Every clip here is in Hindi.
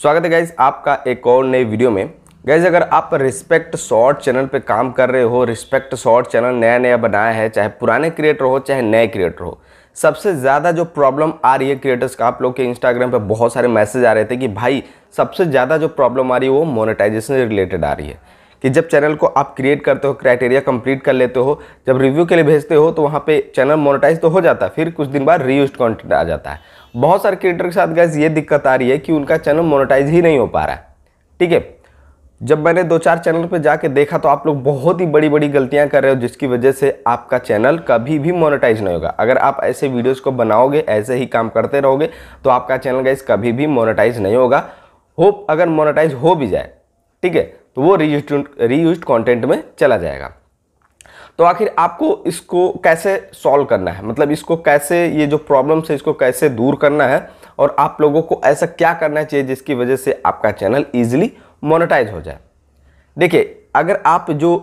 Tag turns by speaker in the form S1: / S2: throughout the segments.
S1: स्वागत है गाइज आपका एक और नए वीडियो में गैज अगर आप रिस्पेक्ट शॉर्ट चैनल पे काम कर रहे हो रिस्पेक्ट शॉर्ट चैनल नया नया बनाया है चाहे पुराने क्रिएटर हो चाहे नए क्रिएटर हो सबसे ज़्यादा जो प्रॉब्लम आ रही है क्रिएटर्स का आप लोग के इंस्टाग्राम पे बहुत सारे मैसेज आ रहे थे कि भाई सबसे ज़्यादा जो प्रॉब्लम आ रही है वो मोनेटाइजेशन रिलेटेड आ रही है कि जब चैनल को आप क्रिएट करते हो क्राइटेरिया कंप्लीट कर लेते हो जब रिव्यू के लिए भेजते हो तो वहाँ पे चैनल मोनेटाइज तो हो जाता है फिर कुछ दिन बाद रीयूज कंटेंट आ जाता है बहुत सारे क्रिएटर के साथ गैस ये दिक्कत आ रही है कि उनका चैनल मोनोटाइज ही नहीं हो पा रहा है ठीक है जब मैंने दो चार चैनल पर जाके देखा तो आप लोग बहुत ही बड़ी बड़ी गलतियां कर रहे हो जिसकी वजह से आपका चैनल कभी भी मोनेटाइज नहीं होगा अगर आप ऐसे वीडियोज को बनाओगे ऐसे ही काम करते रहोगे तो आपका चैनल गैस कभी भी मोनेटाइज नहीं होगा होप अगर मोनेटाइज हो भी जाए ठीक है तो वो रीयूज रीयूज कॉन्टेंट में चला जाएगा तो आखिर आपको इसको कैसे सॉल्व करना है मतलब इसको कैसे ये जो प्रॉब्लम्स है इसको कैसे दूर करना है और आप लोगों को ऐसा क्या करना चाहिए जिसकी वजह से आपका चैनल ईजिली मोनेटाइज हो जाए देखिए अगर आप जो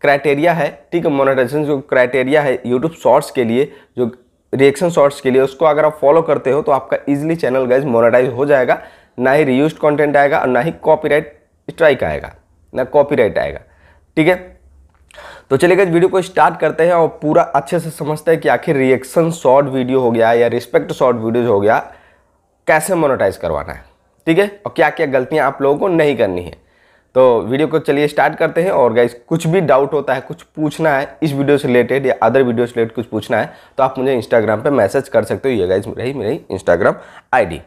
S1: क्राइटेरिया है ठीक है मोनेटाइजेशन जो क्राइटेरिया है यूट्यूब शॉर्ट्स के लिए जो रिएक्शन शॉर्ट्स के लिए उसको अगर आप फॉलो करते हो तो आपका ईजिली चैनल गाइज मोनेटाइज हो जाएगा ना ही रीयूज कंटेंट आएगा और ना ही कॉपीराइट स्ट्राइक आएगा ना कॉपीराइट आएगा ठीक है तो चलिए वीडियो को स्टार्ट करते हैं और पूरा अच्छे से समझते हैं कि आखिर रिएक्शन शॉर्ट वीडियो हो गया या रिस्पेक्ट शॉर्ट वीडियोज हो गया कैसे मोनोटाइज करवाना है ठीक है और क्या क्या गलतियाँ आप लोगों को नहीं करनी है तो वीडियो को चलिए स्टार्ट करते हैं और गाइज कुछ भी डाउट होता है कुछ पूछना है इस वीडियो से रिलेटेड या अदर वीडियो से रिलेटेड कुछ पूछना है तो आप मुझे इंस्टाग्राम पर मैसेज कर सकते हो ये गाइज रही मेरी इंस्टाग्राम डी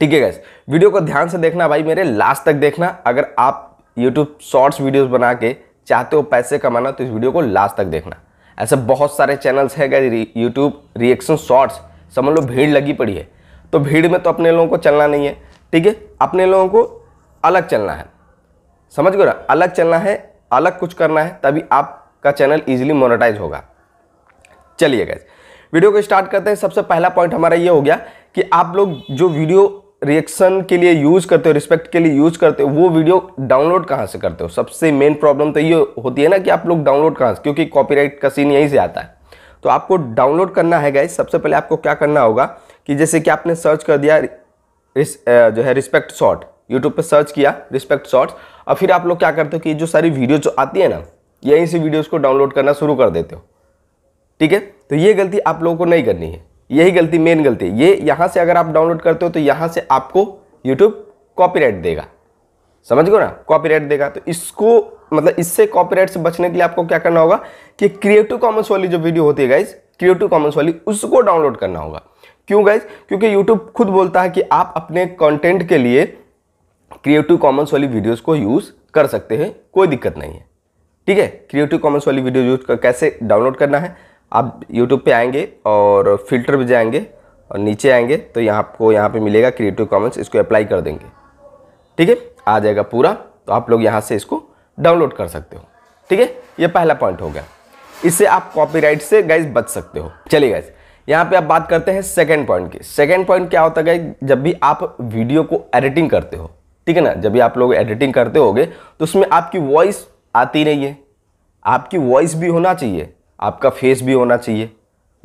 S1: ठीक है गैस वीडियो को ध्यान से देखना भाई मेरे लास्ट तक देखना अगर आप यूट्यूब शॉर्ट्स वीडियोस बना के चाहते हो पैसे कमाना तो इस वीडियो को लास्ट तक देखना ऐसे बहुत सारे चैनल्स हैं गए यूट्यूब रिएक्शन शॉर्ट्स समझ लो भीड़ लगी पड़ी है तो भीड़ में तो अपने लोगों को चलना नहीं है ठीक है अपने लोगों को अलग चलना है समझ गए ना अलग चलना है अलग कुछ करना है तभी आपका चैनल ईजिली मोनोटाइज होगा चलिए गैस वीडियो को स्टार्ट करते हैं सबसे पहला पॉइंट हमारा ये हो गया कि आप लोग जो वीडियो रिएक्शन के लिए यूज करते हो रिस्पेक्ट के लिए यूज करते हो वो वीडियो डाउनलोड कहाँ से करते हो सबसे मेन प्रॉब्लम तो ये होती है ना कि आप लोग डाउनलोड कहाँ से क्योंकि कॉपीराइट का सीन यहीं से आता है तो आपको डाउनलोड करना है गाइज सबसे पहले आपको क्या करना होगा कि जैसे कि आपने सर्च कर दिया जो है रिस्पेक्ट शॉर्ट यूट्यूब पर सर्च किया रिस्पेक्ट शॉर्ट्स और फिर आप लोग क्या करते हो कि जो सारी वीडियो जो आती है ना यहीं से वीडियोज़ को डाउनलोड करना शुरू कर देते हो ठीक है तो ये गलती आप लोगों को नहीं करनी है यही गलती मेन गलती ये यहाँ से अगर आप डाउनलोड करते हो तो यहाँ से आपको यूट्यूब कॉपीराइट देगा समझ गो ना कॉपीराइट देगा तो इसको मतलब इससे कॉपीराइट से बचने के लिए आपको क्या करना होगा कि क्रिएटिव कॉमर्स वाली जो वीडियो होती है गाइज क्रिएटिव कॉमर्स वाली उसको डाउनलोड करना होगा क्यों गाइज क्योंकि यूट्यूब खुद बोलता है कि आप अपने कॉन्टेंट के लिए क्रिएटिव कॉमर्स वाली वीडियोज को यूज़ कर सकते हैं कोई दिक्कत नहीं है ठीक है क्रिएटिव कॉमर्स वाली वीडियो यूज कैसे डाउनलोड करना है आप यूट्यूब पे आएंगे और फिल्टर पर जाएंगे और नीचे आएंगे तो यहाँ आपको यहाँ पे मिलेगा क्रिएटिव कॉमेंट्स इसको अप्लाई कर देंगे ठीक है आ जाएगा पूरा तो आप लोग यहाँ से इसको डाउनलोड कर सकते हो ठीक है ये पहला पॉइंट हो गया इससे आप कॉपीराइट से गाइज बच सकते हो चलिए गाइज यहाँ पे आप बात करते हैं सेकेंड पॉइंट की सेकेंड पॉइंट क्या होता है गाइज जब भी आप वीडियो को एडिटिंग करते हो ठीक है ना जब भी आप लोग एडिटिंग करते होगे तो उसमें आपकी वॉइस आती रही है आपकी वॉइस भी होना चाहिए आपका फेस भी होना चाहिए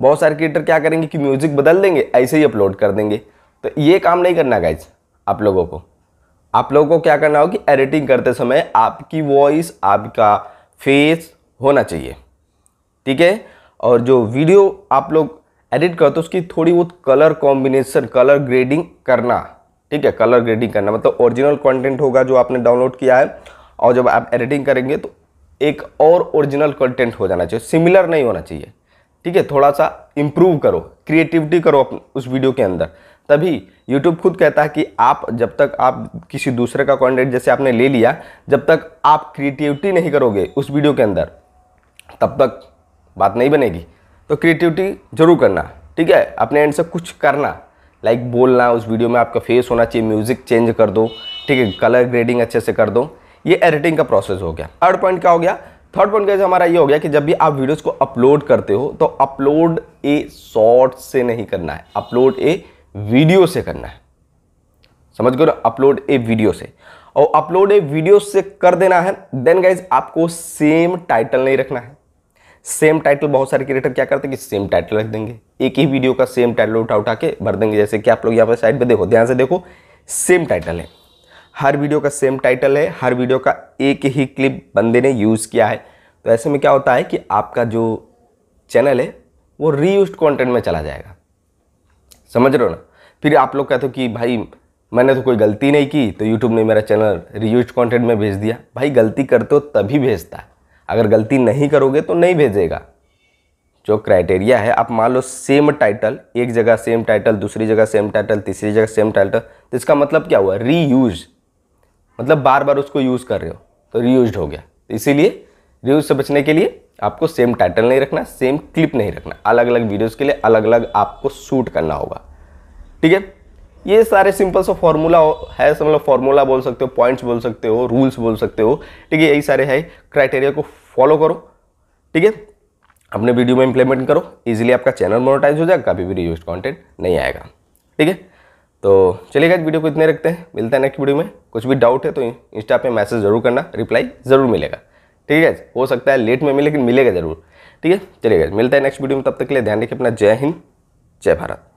S1: बहुत सारे क्रिएटर क्या करेंगे कि म्यूज़िक बदल देंगे ऐसे ही अपलोड कर देंगे तो ये काम नहीं करना गाइज आप लोगों को आप लोगों को क्या करना हो कि एडिटिंग करते समय आपकी वॉइस आपका फेस होना चाहिए ठीक है और जो वीडियो आप लोग एडिट करते हो उसकी थोड़ी बहुत कलर कॉम्बिनेशन कलर ग्रेडिंग करना ठीक है कलर ग्रेडिंग करना मतलब ओरिजिनल कंटेंट होगा जो आपने डाउनलोड किया है और जब आप एडिटिंग करेंगे तो एक और ओरिजिनल कंटेंट हो जाना चाहिए सिमिलर नहीं होना चाहिए ठीक है थोड़ा सा इम्प्रूव करो क्रिएटिविटी करो उस वीडियो के अंदर तभी YouTube खुद कहता है कि आप जब तक आप किसी दूसरे का कॉन्टेंट जैसे आपने ले लिया जब तक आप क्रिएटिविटी नहीं करोगे उस वीडियो के अंदर तब तक बात नहीं बनेगी तो क्रिएटिविटी जरूर करना ठीक है अपने एंड से कुछ करना लाइक बोलना उस वीडियो में आपका फेस होना चाहिए म्यूज़िक चेंज कर दो ठीक है कलर ग्रेडिंग अच्छे से कर दो ये एडिटिंग का प्रोसेस हो गया थर्ड पॉइंट क्या हो गया थर्ड पॉइंट कैसे हमारा ये हो गया कि जब भी आप वीडियोस को अपलोड करते हो तो अपलोड ए शॉर्ट से नहीं करना है अपलोड ए वीडियो से करना है समझ गए ना अपलोड ए वीडियो से और अपलोड ए वीडियो से कर देना है देन गाइज आपको सेम टाइटल नहीं रखना है सेम टाइटल बहुत सारे क्रिएटर क्या करते हैं कि सेम टाइटल रख देंगे एक ही वीडियो का सेम टाइटल उठा उठा के भर देंगे जैसे कि आप लोग यहाँ पर साइड पे देखो ध्यान से देखो सेम टाइटल है हर वीडियो का सेम टाइटल है हर वीडियो का एक ही क्लिप बंदे ने यूज़ किया है तो ऐसे में क्या होता है कि आपका जो चैनल है वो रीयूज कंटेंट में चला जाएगा समझ रहे हो ना फिर आप लोग कहते हो कि भाई मैंने तो कोई गलती नहीं की तो यूट्यूब ने मेरा चैनल रीयूज कॉन्टेंट में भेज दिया भाई गलती करते हो तभी भेजता है अगर गलती नहीं करोगे तो नहीं भेजेगा जो क्राइटेरिया है आप मान लो सेम टाइटल एक जगह सेम टाइटल दूसरी जगह सेम टाइटल तीसरी जगह सेम टाइटल तो इसका मतलब क्या हुआ रीयूज मतलब बार बार उसको यूज़ कर रहे हो तो रीयूज हो गया तो इसीलिए रीयूज से बचने के लिए आपको सेम टाइटल नहीं रखना सेम क्लिप नहीं रखना अलग अलग वीडियोज़ के लिए अलग अलग आपको शूट करना होगा ठीक है ये सारे सिंपल सा फॉर्मूला है सब फॉर्मूला मतलब बोल सकते हो पॉइंट्स बोल सकते हो रूल्स बोल सकते हो ठीक है यही सारे है क्राइटेरिया को फॉलो करो ठीक है अपने वीडियो में इंप्लीमेंट करो इजीली आपका चैनल मोनेटाइज हो जाएगा कभी भी रिव्यूज कंटेंट नहीं आएगा ठीक है तो चलिए गाइज वीडियो को इतने रखते हैं मिलता है नेक्स्ट वीडियो में कुछ भी डाउट है तो इंस्टा पे मैसेज जरूर करना रिप्लाई ज़रूर मिलेगा ठीक है हो सकता है लेट में मिले लेकिन मिलेगा ज़रूर ठीक है चलिए गाइज मिलता है नेक्स्ट वीडियो में तब तक के लिए ध्यान रखिए अपना जय हिंद जय भारत